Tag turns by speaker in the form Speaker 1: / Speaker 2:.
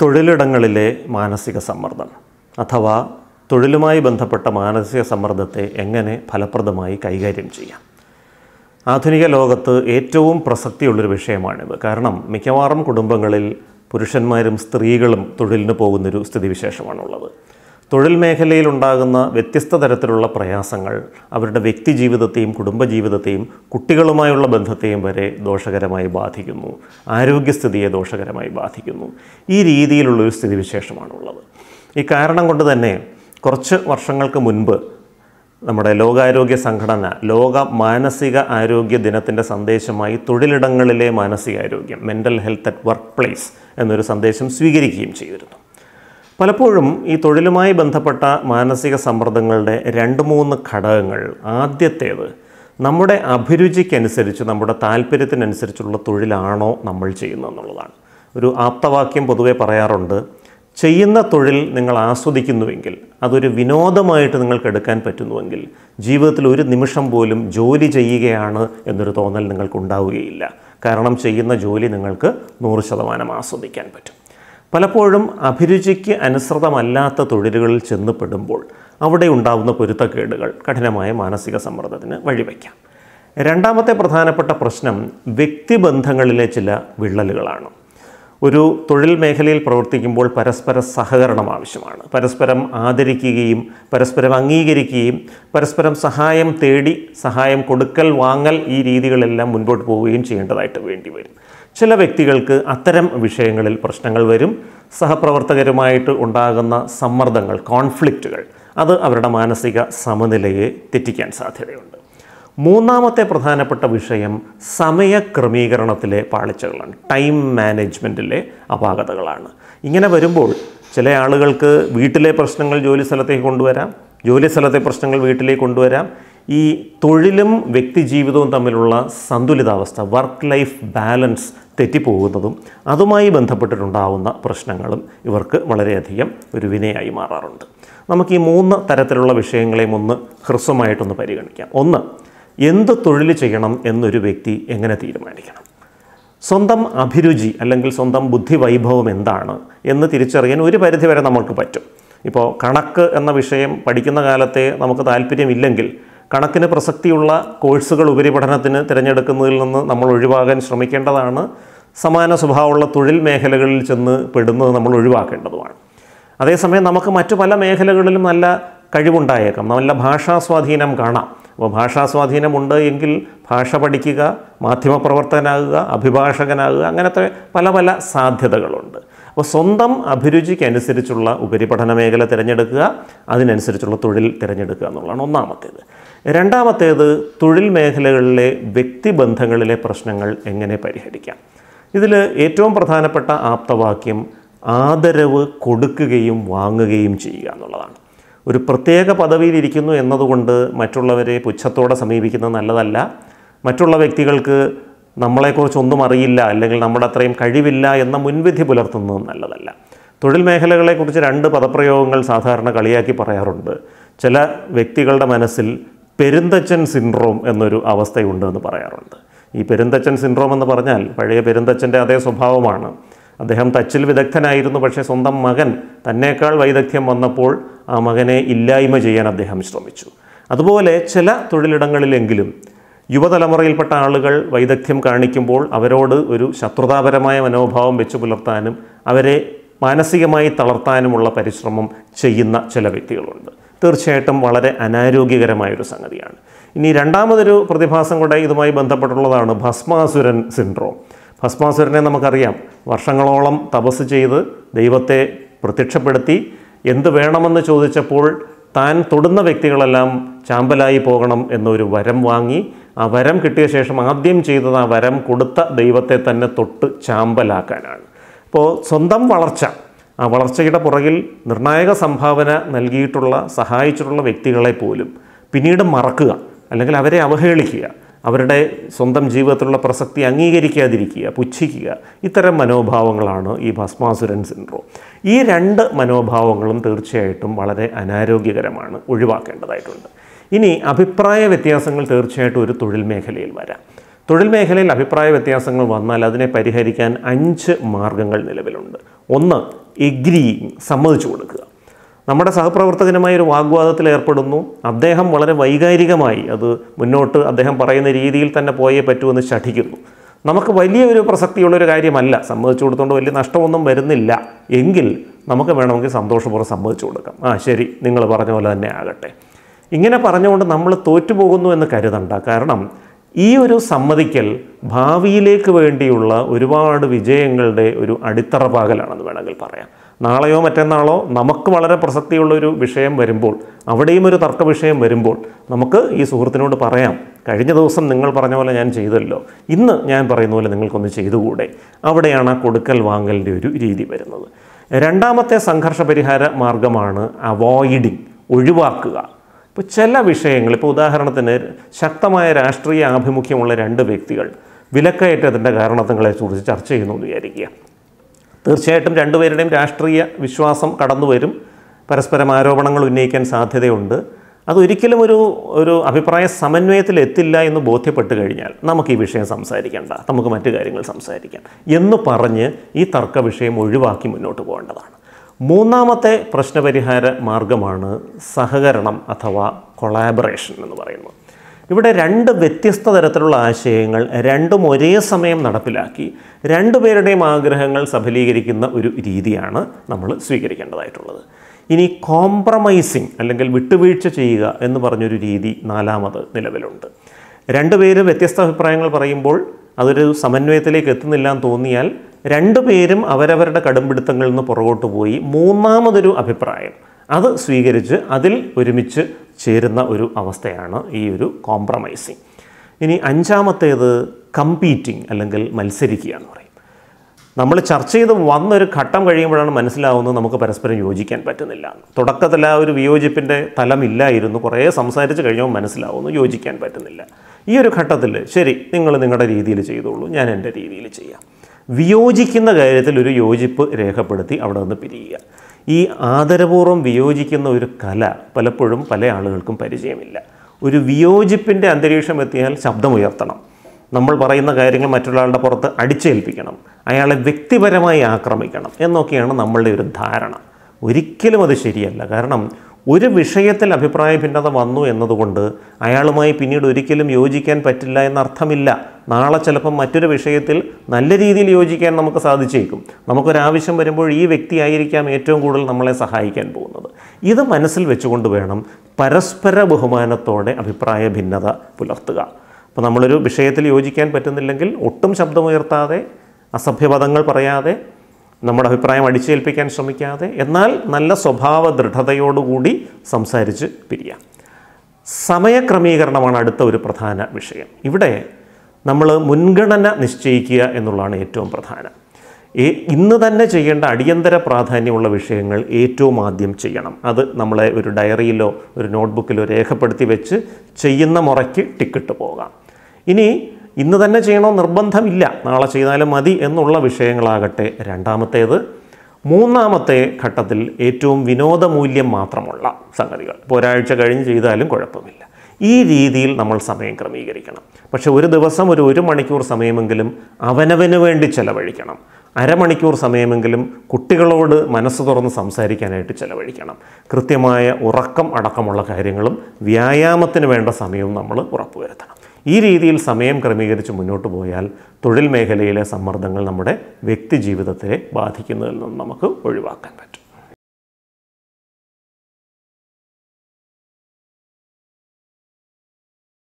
Speaker 1: തൊഴിലിടങ്ങളിലെ മാനസിക സമ്മർദ്ദം അഥവാ തൊഴിലുമായി ബന്ധപ്പെട്ട മാനസിക സമ്മർദ്ദത്തെ എങ്ങനെ ഫലപ്രദമായി കൈകാര്യം ചെയ്യാം ആധുനിക ലോകത്ത് ഏറ്റവും പ്രസക്തിയുള്ളൊരു വിഷയമാണിത് കാരണം മിക്കവാറും കുടുംബങ്ങളിൽ പുരുഷന്മാരും സ്ത്രീകളും തൊഴിലിന് പോകുന്നൊരു സ്ഥിതിവിശേഷമാണുള്ളത് തൊഴിൽ മേഖലയിൽ ഉണ്ടാകുന്ന വ്യത്യസ്ത തരത്തിലുള്ള പ്രയാസങ്ങൾ അവരുടെ വ്യക്തി ജീവിതത്തെയും കുടുംബജീവിതത്തെയും കുട്ടികളുമായുള്ള ബന്ധത്തെയും വരെ ദോഷകരമായി ബാധിക്കുന്നു ആരോഗ്യസ്ഥിതിയെ ദോഷകരമായി ബാധിക്കുന്നു ഈ രീതിയിലുള്ളൊരു സ്ഥിതിവിശേഷമാണുള്ളത് ഈ കാരണം കൊണ്ട് തന്നെ കുറച്ച് വർഷങ്ങൾക്ക് മുൻപ് നമ്മുടെ ലോകാരോഗ്യ സംഘടന ലോക മാനസിക ആരോഗ്യ ദിനത്തിൻ്റെ സന്ദേശമായി തൊഴിലിടങ്ങളിലെ മാനസികാരോഗ്യം mental health at work place എന്നൊരു സന്ദേശം സ്വീകരിക്കുകയും ചെയ്തിരുന്നു പലപ്പോഴും ഈ തൊഴിലുമായി ബന്ധപ്പെട്ട മാനസിക സമ്മർദ്ദങ്ങളുടെ രണ്ട് മൂന്ന് ഘടകങ്ങൾ ആദ്യത്തേത് നമ്മുടെ അഭിരുചിക്കനുസരിച്ച് നമ്മുടെ താല്പര്യത്തിനനുസരിച്ചുള്ള തൊഴിലാണോ നമ്മൾ ചെയ്യുന്നത് എന്നുള്ളതാണ് ഒരു ആപ്തവാക്യം പൊതുവെ പറയാറുണ്ട് ചെയ്യുന്ന തൊഴിൽ നിങ്ങൾ ആസ്വദിക്കുന്നുവെങ്കിൽ അതൊരു വിനോദമായിട്ട് നിങ്ങൾക്ക് എടുക്കാൻ പറ്റുന്നുവെങ്കിൽ ജീവിതത്തിൽ ഒരു നിമിഷം പോലും ജോലി ചെയ്യുകയാണ് എന്നൊരു തോന്നൽ നിങ്ങൾക്ക് ഉണ്ടാവുകയില്ല കാരണം ചെയ്യുന്ന ജോലി നിങ്ങൾക്ക് നൂറ് ശതമാനം ആസ്വദിക്കാൻ പറ്റും പലപ്പോഴും അഭിരുചിക്ക് അനുസൃതമല്ലാത്ത തൊഴിലുകളിൽ ചെന്നപ്പെടുമ്പോൾ അവിടെ ഉണ്ടാകുന്ന പൊരുത്തക്കേടുകൾ കഠിനമായ മാനസിക സമ്മർദ്ദത്തിന് വഴിവെക്കാം രണ്ടാമത്തെ പ്രധാനപ്പെട്ട പ്രശ്നം വ്യക്തിബന്ധങ്ങളിലെ ചില വിള്ളലുകളാണ് ഒരു തൊഴിൽ മേഖലയിൽ പ്രവർത്തിക്കുമ്പോൾ പരസ്പര സഹകരണം ആവശ്യമാണ് പരസ്പരം ആദരിക്കുകയും പരസ്പരം അംഗീകരിക്കുകയും പരസ്പരം സഹായം തേടി സഹായം കൊടുക്കൽ വാങ്ങൽ ഈ രീതികളെല്ലാം മുൻപോട്ട് പോവുകയും ചെയ്യേണ്ടതായിട്ട് വേണ്ടി വരും ചില വ്യക്തികൾക്ക് അത്തരം വിഷയങ്ങളിൽ പ്രശ്നങ്ങൾ വരും സഹപ്രവർത്തകരുമായിട്ട് ഉണ്ടാകുന്ന സമ്മർദ്ദങ്ങൾ കോൺഫ്ലിക്റ്റുകൾ അത് അവരുടെ മാനസിക സമനിലയെ തെറ്റിക്കാൻ സാധ്യതയുണ്ട് മൂന്നാമത്തെ പ്രധാനപ്പെട്ട വിഷയം സമയക്രമീകരണത്തിലെ പാളിച്ചകളാണ് ടൈം മാനേജ്മെൻറ്റിലെ അപാകതകളാണ് ഇങ്ങനെ വരുമ്പോൾ ചില ആളുകൾക്ക് വീട്ടിലെ പ്രശ്നങ്ങൾ ജോലി സ്ഥലത്തേക്ക് കൊണ്ടുവരാം ജോലി സ്ഥലത്തെ പ്രശ്നങ്ങൾ വീട്ടിലേക്ക് കൊണ്ടുവരാം ഈ തൊഴിലും വ്യക്തിജീവിതവും തമ്മിലുള്ള സന്തുലിതാവസ്ഥ വർക്ക് ലൈഫ് ബാലൻസ് തെറ്റിപ്പോകുന്നതും അതുമായി ബന്ധപ്പെട്ടിട്ടുണ്ടാവുന്ന പ്രശ്നങ്ങളും ഇവർക്ക് വളരെയധികം ഒരു വിനയായി മാറാറുണ്ട് നമുക്ക് ഈ മൂന്ന് തരത്തിലുള്ള വിഷയങ്ങളെയും ഒന്ന് ഹ്രസ്വമായിട്ടൊന്ന് പരിഗണിക്കാം ഒന്ന് എന്ത് തൊഴിൽ ചെയ്യണം എന്നൊരു വ്യക്തി എങ്ങനെ തീരുമാനിക്കണം സ്വന്തം അഭിരുചി അല്ലെങ്കിൽ സ്വന്തം ബുദ്ധി വൈഭവം എന്താണ് എന്ന് തിരിച്ചറിയാൻ ഒരു പരിധിവരെ നമുക്ക് പറ്റും ഇപ്പോൾ കണക്ക് എന്ന വിഷയം പഠിക്കുന്ന കാലത്തെ നമുക്ക് താല്പര്യമില്ലെങ്കിൽ കണക്കിന് പ്രസക്തിയുള്ള കോഴ്സുകൾ ഉപരിപഠനത്തിന് തിരഞ്ഞെടുക്കുന്നതിൽ നിന്ന് നമ്മൾ ഒഴിവാകാൻ ശ്രമിക്കേണ്ടതാണ് സമാന സ്വഭാവമുള്ള തൊഴിൽ മേഖലകളിൽ ചെന്ന് പെടുന്നത് നമ്മൾ ഒഴിവാക്കേണ്ടതുമാണ് അതേസമയം നമുക്ക് മറ്റു പല മേഖലകളിലും നല്ല കഴിവുണ്ടായേക്കാം നല്ല ഭാഷാസ്വാധീനം കാണാം അപ്പോൾ ഭാഷാ എങ്കിൽ ഭാഷ പഠിക്കുക മാധ്യമപ്രവർത്തകനാകുക അഭിഭാഷകനാകുക അങ്ങനത്തെ പല പല സാധ്യതകളുണ്ട് അപ്പോൾ സ്വന്തം അഭിരുചിക്കനുസരിച്ചുള്ള ഉപരിപഠന മേഖല തിരഞ്ഞെടുക്കുക അതിനനുസരിച്ചുള്ള തൊഴിൽ തിരഞ്ഞെടുക്കുക എന്നുള്ളതാണ് ഒന്നാമത്തേത് രണ്ടാമത്തേത് തൊഴിൽ മേഖലകളിലെ വ്യക്തിബന്ധങ്ങളിലെ പ്രശ്നങ്ങൾ എങ്ങനെ പരിഹരിക്കാം ഇതിൽ ഏറ്റവും പ്രധാനപ്പെട്ട ആപ്തവാക്യം ആദരവ് കൊടുക്കുകയും വാങ്ങുകയും ചെയ്യുക എന്നുള്ളതാണ് ഒരു പ്രത്യേക പദവിയിലിരിക്കുന്നു എന്നതുകൊണ്ട് മറ്റുള്ളവരെ പുച്ഛത്തോടെ സമീപിക്കുന്നത് നല്ലതല്ല മറ്റുള്ള വ്യക്തികൾക്ക് നമ്മളെക്കുറിച്ചൊന്നും അറിയില്ല അല്ലെങ്കിൽ നമ്മുടെ അത്രയും കഴിവില്ല എന്ന മുൻവിധി പുലർത്തുന്നത് നല്ലതല്ല തൊഴിൽ മേഖലകളെക്കുറിച്ച് രണ്ട് പദപ്രയോഗങ്ങൾ സാധാരണ കളിയാക്കി പറയാറുണ്ട് ചില വ്യക്തികളുടെ മനസ്സിൽ പെരുന്തച്ചൻ സിൻഡ്രോം എന്നൊരു അവസ്ഥയുണ്ടെന്ന് പറയാറുണ്ട് ഈ പെരുന്തച്ചൻ സിൻഡ്രോം എന്ന് പറഞ്ഞാൽ പഴയ പെരുന്തച്ചൻ്റെ അതേ സ്വഭാവമാണ് അദ്ദേഹം തച്ചിൽ വിദഗ്ധനായിരുന്നു പക്ഷേ സ്വന്തം മകൻ തന്നേക്കാൾ വൈദഗ്ധ്യം വന്നപ്പോൾ ആ മകനെ ഇല്ലായ്മ ചെയ്യാൻ അദ്ദേഹം ശ്രമിച്ചു അതുപോലെ ചില തൊഴിലിടങ്ങളിലെങ്കിലും യുവതലമുറയിൽപ്പെട്ട ആളുകൾ വൈദഗ്ധ്യം കാണിക്കുമ്പോൾ അവരോട് ഒരു ശത്രുതാപരമായ മനോഭാവം വെച്ചു പുലർത്താനും അവരെ മാനസികമായി തളർത്താനുമുള്ള പരിശ്രമം ചെയ്യുന്ന ചില വ്യക്തികളുണ്ട് തീർച്ചയായിട്ടും വളരെ അനാരോഗ്യകരമായൊരു സംഗതിയാണ് ഇനി രണ്ടാമതൊരു പ്രതിഭാസം കൂടെ ഇതുമായി ബന്ധപ്പെട്ടുള്ളതാണ് ഭസ്മാസുരൻ സിൻഡ്രോം ഭസ്മാസുരനെ നമുക്കറിയാം വർഷങ്ങളോളം തപസ് ചെയ്ത് ദൈവത്തെ പ്രത്യക്ഷപ്പെടുത്തി എന്ത് വേണമെന്ന് ചോദിച്ചപ്പോൾ താൻ തൊടുന്ന വ്യക്തികളെല്ലാം ചാമ്പലായി പോകണം എന്നൊരു വരം വാങ്ങി ആ വരം കിട്ടിയ ശേഷം ആദ്യം ചെയ്തത് ആ വരം കൊടുത്ത ദൈവത്തെ തന്നെ തൊട്ട് ചാമ്പലാക്കാനാണ് അപ്പോൾ സ്വന്തം വളർച്ച ആ വളർച്ചയുടെ പുറകിൽ നിർണായക സംഭാവന നൽകിയിട്ടുള്ള സഹായിച്ചിട്ടുള്ള വ്യക്തികളെ പോലും പിന്നീട് മറക്കുക അല്ലെങ്കിൽ അവരെ അവഹേളിക്കുക അവരുടെ സ്വന്തം ജീവിതത്തിലുള്ള പ്രസക്തി അംഗീകരിക്കാതിരിക്കുക പുച്ഛിക്കുക ഇത്തരം മനോഭാവങ്ങളാണ് ഈ ഭസ്മാസുരൻ സിൻഡ്രോം ഈ രണ്ട് മനോഭാവങ്ങളും തീർച്ചയായിട്ടും വളരെ അനാരോഗ്യകരമാണ് ഒഴിവാക്കേണ്ടതായിട്ടുണ്ട് ഇനി അഭിപ്രായ വ്യത്യാസങ്ങൾ തീർച്ചയായിട്ടും ഒരു തൊഴിൽ മേഖലയിൽ വരാം തൊഴിൽ മേഖലയിൽ അഭിപ്രായ വ്യത്യാസങ്ങൾ വന്നാൽ അതിനെ പരിഹരിക്കാൻ അഞ്ച് മാർഗങ്ങൾ നിലവിലുണ്ട് ഒന്ന് എഗ്രി സമ്മതിച്ചു കൊടുക്കുക നമ്മുടെ സഹപ്രവർത്തകനുമായി ഒരു വാഗ്വാദത്തിൽ ഏർപ്പെടുന്നു അദ്ദേഹം വളരെ വൈകാരികമായി അത് മുന്നോട്ട് അദ്ദേഹം പറയുന്ന രീതിയിൽ തന്നെ പോയേ പറ്റുമെന്ന് ശഠിക്കുന്നു നമുക്ക് വലിയൊരു പ്രസക്തിയുള്ളൊരു കാര്യമല്ല സമ്മതിച്ചു കൊടുത്തുകൊണ്ട് വലിയ നഷ്ടമൊന്നും വരുന്നില്ല എങ്കിൽ നമുക്ക് വേണമെങ്കിൽ സന്തോഷപൂർവ്വം സമ്മതിച്ചു കൊടുക്കാം ആ ശരി നിങ്ങൾ പറഞ്ഞ പോലെ തന്നെ ആകട്ടെ ഇങ്ങനെ പറഞ്ഞുകൊണ്ട് നമ്മൾ തോറ്റുപോകുന്നു എന്ന് കരുതണ്ട കാരണം ഈ ഒരു സമ്മതിക്കൽ ഭാവിയിലേക്ക് വേണ്ടിയുള്ള ഒരുപാട് വിജയങ്ങളുടെ ഒരു അടിത്തറ പാകലാണെന്ന് വേണമെങ്കിൽ പറയാം നാളെയോ മറ്റന്നാളോ നമുക്ക് വളരെ പ്രസക്തിയുള്ള ഒരു വിഷയം വരുമ്പോൾ അവിടെയും ഒരു തർക്ക വിഷയം വരുമ്പോൾ നമുക്ക് ഈ സുഹൃത്തിനോട് പറയാം കഴിഞ്ഞ ദിവസം നിങ്ങൾ പറഞ്ഞ പോലെ ഞാൻ ചെയ്തല്ലോ ഇന്ന് ഞാൻ പറയുന്ന പോലെ നിങ്ങൾക്കൊന്ന് ചെയ്തുകൂടെ അവിടെയാണ് ആ കൊടുക്കൽ വാങ്ങലിൻ്റെ ഒരു രീതി വരുന്നത് രണ്ടാമത്തെ സംഘർഷ പരിഹാര മാർഗമാണ് അവോയ്ഡിങ് ഒഴിവാക്കുക ഇപ്പോൾ ചില വിഷയങ്ങൾ ഇപ്പോൾ ഉദാഹരണത്തിന് ശക്തമായ രാഷ്ട്രീയ ആഭിമുഖ്യമുള്ള രണ്ട് വ്യക്തികൾ വിലക്കയറ്റത്തിൻ്റെ കുറിച്ച് ചർച്ച ചെയ്യുന്നു എന്ന് വിചാരിക്കുക തീർച്ചയായിട്ടും രണ്ടുപേരുടെയും രാഷ്ട്രീയ വിശ്വാസം കടന്നു വരും പരസ്പരം ആരോപണങ്ങൾ ഉന്നയിക്കാൻ സാധ്യതയുണ്ട് അതൊരിക്കലും ഒരു ഒരു അഭിപ്രായ സമന്വയത്തിൽ എത്തില്ല എന്ന് ബോധ്യപ്പെട്ട് കഴിഞ്ഞാൽ നമുക്ക് ഈ വിഷയം സംസാരിക്കേണ്ട നമുക്ക് മറ്റു കാര്യങ്ങൾ സംസാരിക്കാം എന്ന് പറഞ്ഞ് ഈ തർക്ക വിഷയം ഒഴിവാക്കി മുന്നോട്ട് പോകേണ്ടതാണ് മൂന്നാമത്തെ പ്രശ്നപരിഹാര മാർഗമാണ് സഹകരണം അഥവാ കൊളാബറേഷൻ എന്ന് പറയുന്നത് ഇവിടെ രണ്ട് വ്യത്യസ്ത തരത്തിലുള്ള ആശയങ്ങൾ രണ്ടും ഒരേ സമയം നടപ്പിലാക്കി രണ്ടുപേരുടെയും ആഗ്രഹങ്ങൾ സഫലീകരിക്കുന്ന ഒരു രീതിയാണ് നമ്മൾ സ്വീകരിക്കേണ്ടതായിട്ടുള്ളത് ഇനി കോംപ്രമൈസിങ് അല്ലെങ്കിൽ വിട്ടുവീഴ്ച ചെയ്യുക എന്ന് പറഞ്ഞൊരു രീതി നാലാമത് നിലവിലുണ്ട് രണ്ടുപേരും വ്യത്യസ്ത അഭിപ്രായങ്ങൾ പറയുമ്പോൾ അതൊരു സമന്വയത്തിലേക്ക് എത്തുന്നില്ല എന്ന് തോന്നിയാൽ രണ്ടുപേരും അവരവരുടെ കടുംപിടുത്തങ്ങളിൽ നിന്ന് പുറകോട്ട് പോയി മൂന്നാമതൊരു അഭിപ്രായം അത് സ്വീകരിച്ച് അതിൽ ഒരുമിച്ച് ചേരുന്ന ഒരു അവസ്ഥയാണ് ഈ ഒരു കോംപ്രമൈസിങ് ഇനി അഞ്ചാമത്തേത് കമ്പീറ്റിംഗ് അല്ലെങ്കിൽ മത്സരിക്കുക എന്ന് പറയും നമ്മൾ ചർച്ച ചെയ്ത് വന്നൊരു ഘട്ടം കഴിയുമ്പോഴാണ് മനസ്സിലാവുന്നത് നമുക്ക് പരസ്പരം യോജിക്കാൻ പറ്റുന്നില്ല തുടക്കത്തിൽ ആ ഒരു വിയോജിപ്പിൻ്റെ തലമില്ലായിരുന്നു കുറേ സംസാരിച്ച് കഴിഞ്ഞാൽ മനസ്സിലാവുന്നു യോജിക്കാൻ പറ്റുന്നില്ല ഈ ഒരു ഘട്ടത്തിൽ ശരി നിങ്ങൾ നിങ്ങളുടെ രീതിയിൽ ചെയ്തോളൂ ഞാൻ എൻ്റെ രീതിയിൽ ചെയ്യാം വിയോജിക്കുന്ന കാര്യത്തിൽ ഒരു യോജിപ്പ് രേഖപ്പെടുത്തി അവിടെ നിന്ന് പിരിയുക ഈ ആദരപൂർവ്വം വിയോജിക്കുന്ന ഒരു കല പലപ്പോഴും പല ആളുകൾക്കും പരിചയമില്ല ഒരു വിയോജിപ്പിൻ്റെ അന്തരീക്ഷം എത്തിയാൽ ശബ്ദമുയർത്തണം നമ്മൾ പറയുന്ന കാര്യങ്ങൾ മറ്റൊരാളുടെ പുറത്ത് അടിച്ചേൽപ്പിക്കണം അയാളെ വ്യക്തിപരമായി ആക്രമിക്കണം എന്നൊക്കെയാണ് നമ്മളുടെ ഒരു ധാരണ ഒരിക്കലും അത് ശരിയല്ല കാരണം ഒരു വിഷയത്തിൽ അഭിപ്രായ ഭിന്നത വന്നു എന്നതുകൊണ്ട് അയാളുമായി പിന്നീട് ഒരിക്കലും യോജിക്കാൻ പറ്റില്ല എന്നർത്ഥമില്ല നാളെ ചിലപ്പം മറ്റൊരു വിഷയത്തിൽ നല്ല രീതിയിൽ യോജിക്കാൻ നമുക്ക് സാധിച്ചേക്കും നമുക്കൊരാവശ്യം വരുമ്പോൾ ഈ വ്യക്തിയായിരിക്കാം ഏറ്റവും കൂടുതൽ നമ്മളെ സഹായിക്കാൻ പോകുന്നത് ഇത് മനസ്സിൽ വെച്ചുകൊണ്ട് വേണം പരസ്പര ബഹുമാനത്തോടെ അഭിപ്രായ ഭിന്നത പുലർത്തുക അപ്പോൾ നമ്മളൊരു വിഷയത്തിൽ യോജിക്കാൻ പറ്റുന്നില്ലെങ്കിൽ ഒട്ടും ശബ്ദമുയർത്താതെ അസഭ്യപദങ്ങൾ പറയാതെ നമ്മുടെ അഭിപ്രായം അടിച്ചേൽപ്പിക്കാൻ ശ്രമിക്കാതെ എന്നാൽ നല്ല സ്വഭാവ ദൃഢതയോടുകൂടി സംസാരിച്ച് പിരിയാം സമയക്രമീകരണമാണ് അടുത്ത ഒരു പ്രധാന വിഷയം ഇവിടെ നമ്മൾ മുൻഗണന നിശ്ചയിക്കുക എന്നുള്ളതാണ് ഏറ്റവും പ്രധാനം ഇന്ന് തന്നെ ചെയ്യേണ്ട അടിയന്തര പ്രാധാന്യമുള്ള വിഷയങ്ങൾ ഏറ്റവും ആദ്യം ചെയ്യണം അത് നമ്മളെ ഒരു ഡയറിയിലോ ഒരു നോട്ട്ബുക്കിലോ രേഖപ്പെടുത്തി വെച്ച് ചെയ്യുന്ന മുറയ്ക്ക് ടിക്കറ്റ് പോകാം ഇനി ഇന്ന് തന്നെ ചെയ്യണോ നിർബന്ധമില്ല നാളെ ചെയ്താലും മതി എന്നുള്ള വിഷയങ്ങളാകട്ടെ രണ്ടാമത്തേത് മൂന്നാമത്തെ ഘട്ടത്തിൽ ഏറ്റവും വിനോദമൂല്യം മാത്രമുള്ള സംഗതികൾ ഇപ്പോൾ ഒരാഴ്ച കഴിഞ്ഞ് ചെയ്താലും കുഴപ്പമില്ല ഈ രീതിയിൽ നമ്മൾ സമയം ക്രമീകരിക്കണം പക്ഷെ ഒരു ദിവസം ഒരു ഒരു മണിക്കൂർ സമയമെങ്കിലും അവനവന് വേണ്ടി ചെലവഴിക്കണം അരമണിക്കൂർ സമയമെങ്കിലും കുട്ടികളോട് മനസ്സ് തുറന്ന് സംസാരിക്കാനായിട്ട് ചിലവഴിക്കണം കൃത്യമായ ഉറക്കം അടക്കമുള്ള കാര്യങ്ങളും വ്യായാമത്തിന് വേണ്ട സമയവും നമ്മൾ ഉറപ്പുവരുത്തണം ഈ രീതിയിൽ സമയം ക്രമീകരിച്ച് മുന്നോട്ട് പോയാൽ തൊഴിൽ മേഖലയിലെ സമ്മർദ്ദങ്ങൾ നമ്മുടെ വ്യക്തി ജീവിതത്തെ ബാധിക്കുന്നതിൽ നിന്ന് നമുക്ക് ഒഴിവാക്കാൻ പറ്റും